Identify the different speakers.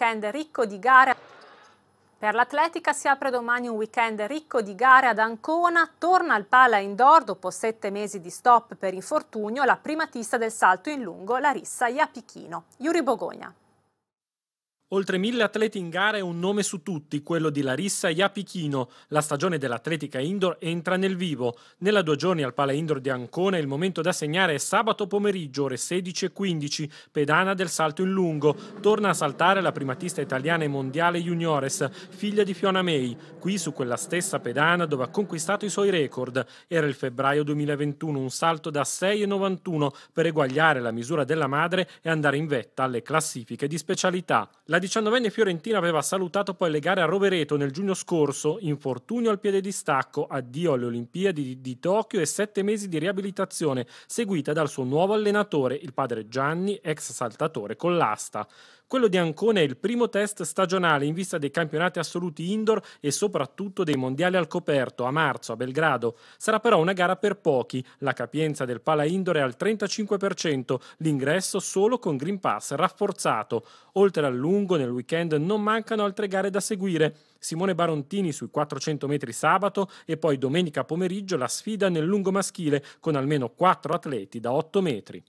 Speaker 1: weekend ricco di gare. Per l'atletica si apre domani un weekend ricco di gare ad Ancona, torna al pala indoor dopo sette mesi di stop per infortunio la primatista del salto in lungo, Larissa Iapichino. Yuri Bogogna.
Speaker 2: Oltre mille atleti in gara e un nome su tutti, quello di Larissa Iapichino. La stagione dell'atletica indoor entra nel vivo. Nella due giorni al Pala Indoor di Ancona il momento da segnare è sabato pomeriggio, ore 16.15, pedana del salto in lungo. Torna a saltare la primatista italiana e mondiale Juniores, figlia di Fiona May, qui su quella stessa pedana dove ha conquistato i suoi record. Era il febbraio 2021, un salto da 6,91 per eguagliare la misura della madre e andare in vetta alle classifiche di specialità. La diciannovenne fiorentina aveva salutato poi le gare a Rovereto nel giugno scorso, infortunio al piede di stacco, addio alle Olimpiadi di Tokyo e sette mesi di riabilitazione, seguita dal suo nuovo allenatore, il padre Gianni, ex saltatore con l'asta. Quello di Ancona è il primo test stagionale in vista dei campionati assoluti indoor e soprattutto dei mondiali al coperto a marzo a Belgrado. Sarà però una gara per pochi. La capienza del pala indoor è al 35%, l'ingresso solo con Green Pass rafforzato. Oltre al lungo, nel weekend non mancano altre gare da seguire. Simone Barontini sui 400 metri sabato e poi domenica pomeriggio la sfida nel lungo maschile con almeno 4 atleti da 8 metri.